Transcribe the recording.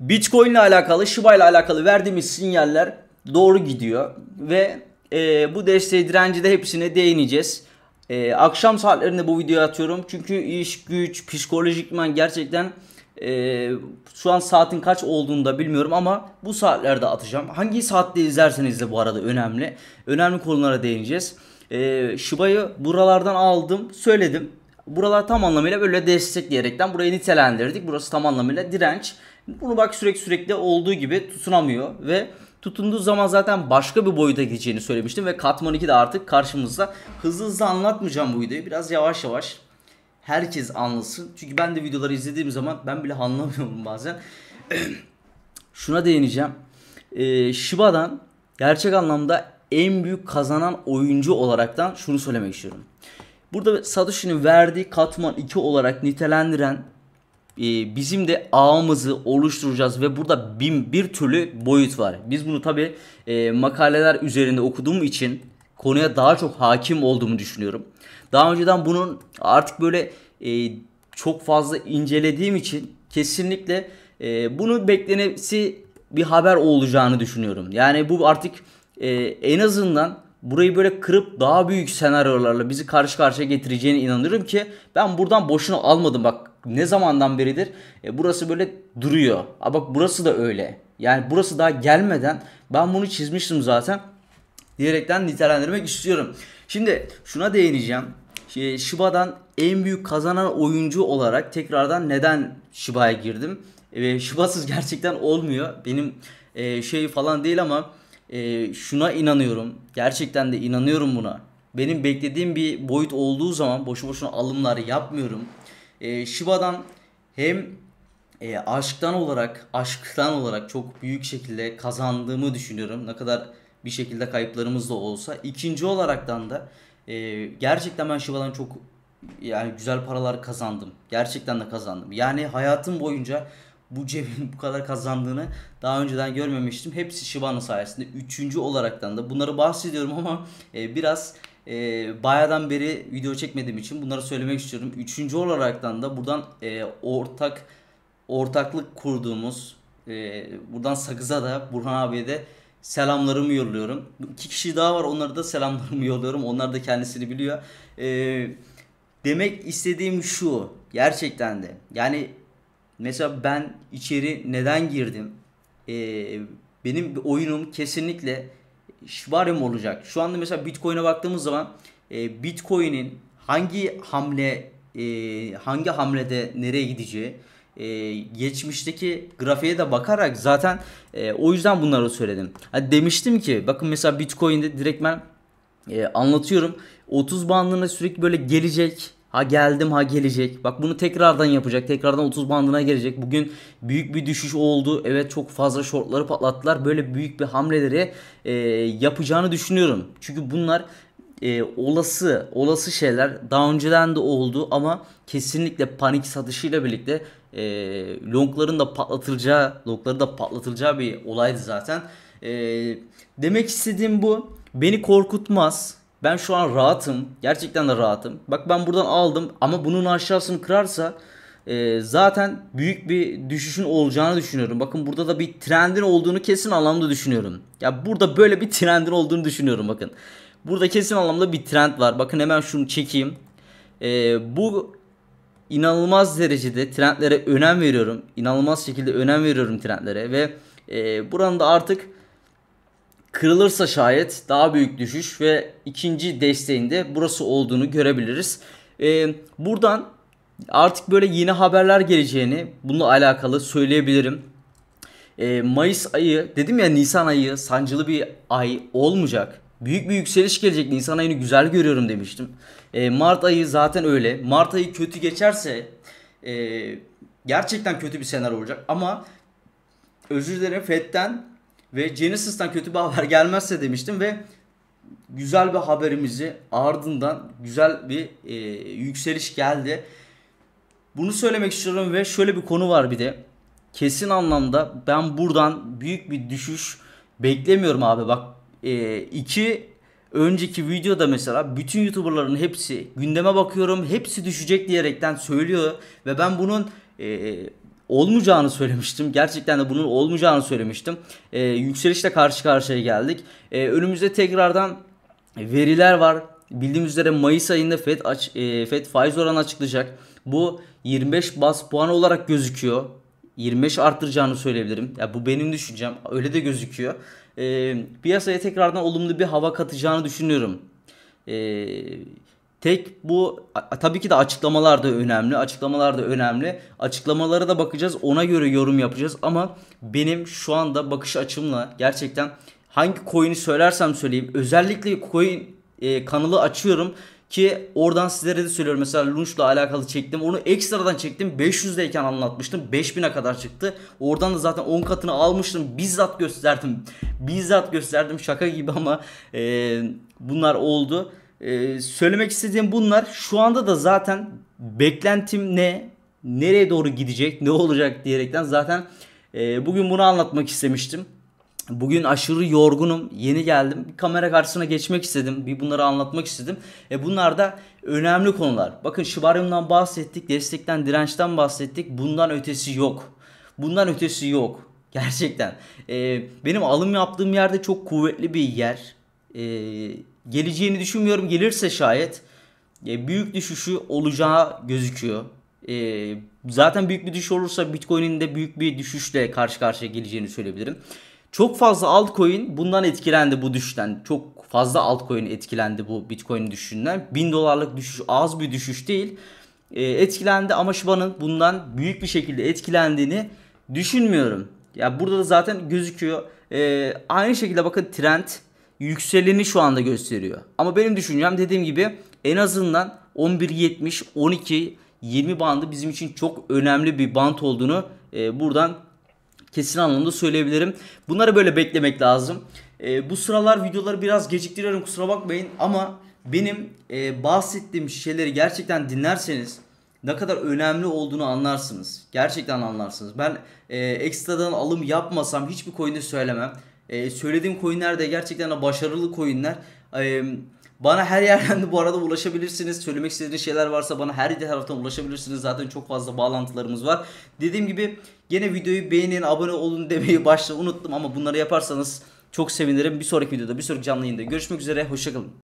Bitcoin ile alakalı, Shiba ile alakalı verdiğimiz sinyaller doğru gidiyor ve e, bu desteği direnci de hepsine değineceğiz. E, akşam saatlerinde bu videoyu atıyorum çünkü iş, güç, psikolojikman gerçekten e, şu an saatin kaç olduğunu da bilmiyorum ama bu saatlerde atacağım. Hangi saatte izlerseniz de bu arada önemli. Önemli konulara değineceğiz. E, Shiba'yı buralardan aldım, söyledim. Buralar tam anlamıyla böyle destekleyerekten burayı nitelendirdik. Burası tam anlamıyla direnç. Bunu bak sürekli sürekli olduğu gibi tutunamıyor ve tutunduğu zaman zaten başka bir boyuta gideceğini söylemiştim ve katman 2 de artık karşımızda. Hızlı hızlı anlatmayacağım bu videoyu. Biraz yavaş yavaş herkes anlasın. Çünkü ben de videoları izlediğim zaman ben bile anlamıyorum bazen. Şuna değineceğim. Ee, Shiba'dan gerçek anlamda en büyük kazanan oyuncu olaraktan şunu söylemek istiyorum. Burada Satoshi'nin verdiği katman 2 olarak nitelendiren e, bizim de ağımızı oluşturacağız ve burada bin bir türlü boyut var. Biz bunu tabi e, makaleler üzerinde okuduğum için konuya daha çok hakim olduğumu düşünüyorum. Daha önceden bunun artık böyle e, çok fazla incelediğim için kesinlikle e, bunu beklenesi bir haber olacağını düşünüyorum. Yani bu artık e, en azından burayı böyle kırıp daha büyük senaryolarla bizi karşı karşıya getireceğine inanıyorum ki ben buradan boşuna almadım bak ne zamandan beridir e, burası böyle duruyor. A bak burası da öyle. Yani burası daha gelmeden ben bunu çizmiştim zaten diyerekten nitelendirmek istiyorum. Şimdi şuna değineceğim. Şey, Shiba'dan en büyük kazanan oyuncu olarak tekrardan neden Shiba'ya girdim? E, Shiba'sız gerçekten olmuyor. Benim e, şey falan değil ama e, şuna inanıyorum. Gerçekten de inanıyorum buna. Benim beklediğim bir boyut olduğu zaman boşu boşuna alımları yapmıyorum. E, Shiba'dan hem e, aşktan olarak, aşktan olarak çok büyük şekilde kazandığımı düşünüyorum. Ne kadar bir şekilde kayıplarımız da olsa. İkinci olaraktan da e, gerçekten ben Shiba'dan çok yani güzel paralar kazandım. Gerçekten de kazandım. Yani hayatım boyunca bu cebin bu kadar kazandığını daha önceden görmemiştim. Hepsi Shibano sayesinde. Üçüncü olaraktan da bunları bahsediyorum ama e, biraz e, bayadan beri video çekmediğim için bunları söylemek istiyorum. Üçüncü olaraktan da buradan e, ortak ortaklık kurduğumuz e, buradan Sakız'a da Burhan abiye de selamlarımı yolluyorum. İki kişi daha var onlara da selamlarımı yolluyorum. Onlar da kendisini biliyor. E, demek istediğim şu gerçekten de yani Mesela ben içeri neden girdim? Ee, benim oyunum kesinlikle şvarım olacak. Şu anda mesela Bitcoin'e baktığımız zaman e, Bitcoin'in hangi hamle e, hangi hamlede nereye gideceği e, geçmişteki grafiğe de bakarak zaten e, o yüzden bunları söyledim. Hani demiştim ki bakın mesela Bitcoin'de direkt ben e, anlatıyorum 30 bandına sürekli böyle gelecek Ha geldim ha gelecek. Bak bunu tekrardan yapacak. Tekrardan 30 bandına gelecek. Bugün büyük bir düşüş oldu. Evet çok fazla shortları patlattılar. Böyle büyük bir hamleleri e, yapacağını düşünüyorum. Çünkü bunlar e, olası olası şeyler daha önceden de oldu ama kesinlikle panik satışıyla birlikte e, longların da patlatılacağı longları da patlatılacağı bir olaydı zaten. E, demek istediğim bu. Beni korkutmaz ben şu an rahatım. Gerçekten de rahatım. Bak ben buradan aldım ama bunun aşağısını kırarsa e, zaten büyük bir düşüşün olacağını düşünüyorum. Bakın burada da bir trendin olduğunu kesin anlamda düşünüyorum. Ya burada böyle bir trendin olduğunu düşünüyorum bakın. Burada kesin anlamda bir trend var. Bakın hemen şunu çekeyim. E, bu inanılmaz derecede trendlere önem veriyorum. İnanılmaz şekilde önem veriyorum trendlere ve e, buranın da artık Kırılırsa şayet daha büyük düşüş ve ikinci desteğinde burası olduğunu görebiliriz. Ee, buradan artık böyle yeni haberler geleceğini bununla alakalı söyleyebilirim. Ee, Mayıs ayı dedim ya Nisan ayı sancılı bir ay olmayacak. Büyük bir yükseliş gelecek. Nisan ayını güzel görüyorum demiştim. E, Mart ayı zaten öyle. Mart ayı kötü geçerse e, gerçekten kötü bir senaryo olacak. Ama özür dilerim FED'den ve Genesis'ten kötü bir haber gelmezse demiştim ve güzel bir haberimizi ardından güzel bir e, yükseliş geldi. Bunu söylemek istiyorum ve şöyle bir konu var bir de. Kesin anlamda ben buradan büyük bir düşüş beklemiyorum abi. Bak e, iki önceki videoda mesela bütün YouTuber'ların hepsi gündeme bakıyorum hepsi düşecek diyerekten söylüyor. Ve ben bunun e, olmayacağını söylemiştim. Gerçekten de bunun olmayacağını söylemiştim. E, yükselişle karşı karşıya geldik. E, önümüzde tekrardan veriler var. Bildiğimiz üzere Mayıs ayında FED, aç, e, FED faiz oranı açıklayacak. Bu 25 bas puan olarak gözüküyor. 25 arttıracağını söyleyebilirim. Ya bu benim düşüncem. Öyle de gözüküyor. E, piyasaya tekrardan olumlu bir hava katacağını düşünüyorum. E, Tek bu tabii ki de açıklamalar da önemli. Açıklamalar da önemli. Açıklamalara da bakacağız. Ona göre yorum yapacağız ama benim şu anda bakış açımla gerçekten hangi coin'i söylersem söyleyeyim özellikle coin e, kanalı açıyorum ki oradan sizlere de söylüyorum mesela Lunch'la alakalı çektim. Onu ekstradan çektim. 500'deyken anlatmıştım. 5000'e kadar çıktı. Oradan da zaten 10 katını almıştım. Bizzat gösterdim. Bizzat gösterdim şaka gibi ama e, bunlar oldu. Ee, söylemek istediğim bunlar. Şu anda da zaten beklentim ne, nereye doğru gidecek, ne olacak diyerekten zaten e, bugün bunu anlatmak istemiştim. Bugün aşırı yorgunum. Yeni geldim. Bir kamera karşısına geçmek istedim. Bir bunları anlatmak istedim. E bunlar da önemli konular. Bakın şibaryumdan bahsettik. Destekten, dirençten bahsettik. Bundan ötesi yok. Bundan ötesi yok. Gerçekten. E, benim alım yaptığım yerde çok kuvvetli bir yer. E, geleceğini düşünmüyorum. Gelirse şayet e, büyük düşüşü olacağı gözüküyor. E, zaten büyük bir düşüş olursa Bitcoin'in de büyük bir düşüşle karşı karşıya geleceğini söyleyebilirim. Çok fazla altcoin bundan etkilendi bu düşüşten. Çok fazla altcoin etkilendi bu Bitcoin düşüşünden. 1000 dolarlık düşüş az bir düşüş değil. E, etkilendi ama Shiba'nın bundan büyük bir şekilde etkilendiğini düşünmüyorum. Ya burada da zaten gözüküyor. Ee, aynı şekilde bakın trend yükseleni şu anda gösteriyor. Ama benim düşüncem dediğim gibi en azından 11.70, 12, 20 bandı bizim için çok önemli bir band olduğunu e, buradan kesin anlamda söyleyebilirim. Bunları böyle beklemek lazım. E, bu sıralar videoları biraz geciktiriyorum kusura bakmayın ama benim e, bahsettiğim şeyleri gerçekten dinlerseniz ne kadar önemli olduğunu anlarsınız. Gerçekten anlarsınız. Ben e, ekstradan alım yapmasam hiçbir coin'i söylemem. E, söylediğim coinler de gerçekten de başarılı coinler. E, bana her yerden de bu arada ulaşabilirsiniz. Söylemek istediğiniz şeyler varsa bana her iki taraftan ulaşabilirsiniz. Zaten çok fazla bağlantılarımız var. Dediğim gibi yine videoyu beğenin, abone olun demeyi başta unuttum ama bunları yaparsanız çok sevinirim. Bir sonraki videoda, bir sonraki canlı yayında görüşmek üzere. Hoşçakalın.